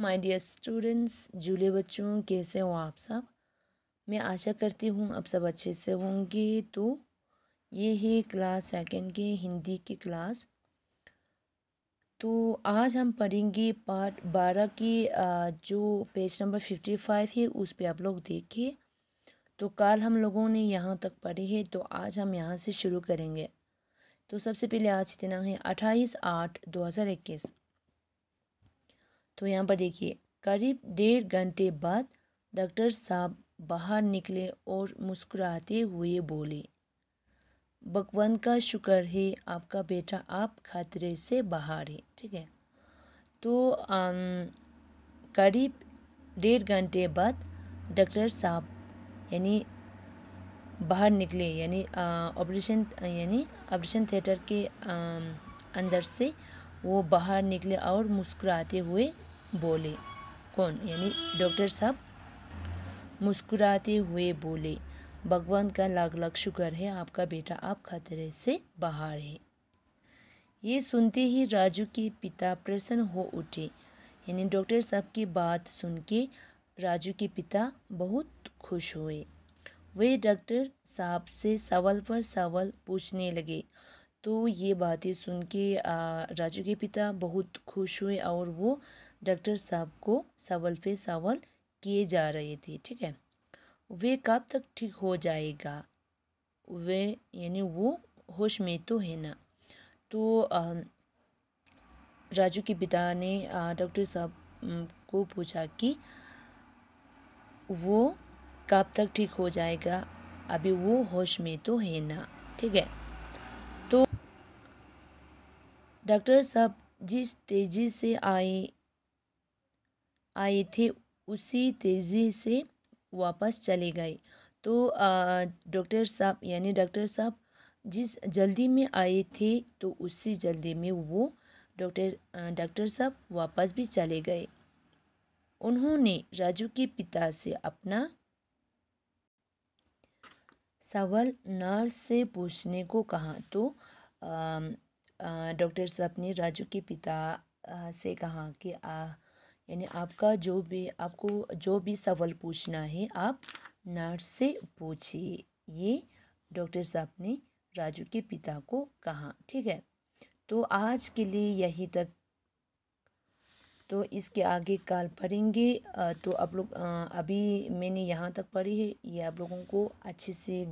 my dear students जूले बच्चों कैसे हो आप सब मैं आशा करती हूँ आप सब अच्छे से होंगे तो ये है क्लास सेकेंड के हिंदी की क्लास तो आज हम पढ़ेंगे पार्ट बारह की जो पेज नंबर फिफ्टी फाइव है उस पर आप लोग देखिए तो कल हम लोगों ने यहाँ तक पढ़े है तो आज हम यहाँ से शुरू करेंगे तो सबसे पहले आज दिन है अट्ठाईस आठ दो हज़ार इक्कीस तो यहाँ पर देखिए करीब डेढ़ घंटे बाद डॉक्टर साहब बाहर निकले और मुस्कुराते हुए बोले भगवान का शुक्र है आपका बेटा आप खतरे से बाहर है ठीक है तो करीब डेढ़ घंटे बाद डॉक्टर साहब यानी बाहर निकले यानी ऑपरेशन यानी ऑपरेशन थिएटर के आ, अंदर से वो बाहर निकले और मुस्कुराते हुए बोले कौन यानी डॉक्टर साहब मुस्कुराते हुए बोले भगवान का लाख लाख शुक्र है आपका बेटा आप खतरे से बाहर है ये सुनते ही राजू के पिता प्रसन्न हो उठे यानी डॉक्टर साहब की बात सुन के राजू के पिता बहुत खुश हुए वे डॉक्टर साहब से सवाल पर सवाल पूछने लगे तो ये बातें सुन के राजू के पिता बहुत खुश हुए और वो डॉक्टर साहब को सवाल पे सवाल किए जा रहे थे ठीक है वे कब तक ठीक हो जाएगा वे यानी वो होश में तो है ना तो आ, राजू के पिता ने डॉक्टर साहब को पूछा कि वो कब तक ठीक हो जाएगा अभी वो होश में तो है ना ठीक है डॉक्टर साहब जिस तेज़ी से आए आए थे उसी तेज़ी से वापस चले गए तो डॉक्टर साहब यानी डॉक्टर साहब जिस जल्दी में आए थे तो उसी जल्दी में वो डॉक्टर डॉक्टर साहब वापस भी चले गए उन्होंने राजू के पिता से अपना सवाल नर्स से पूछने को कहा तो डॉक्टर साहब ने राजू के पिता से कहा कि यानी आपका जो भी आपको जो भी सवाल पूछना है आप नर्स से पूछिए ये डॉक्टर साहब ने राजू के पिता को कहा ठीक है तो आज के लिए यही तक तो इसके आगे काल पढ़ेंगे तो आप लोग अभी मैंने यहाँ तक पढ़ी है ये आप लोगों को अच्छे से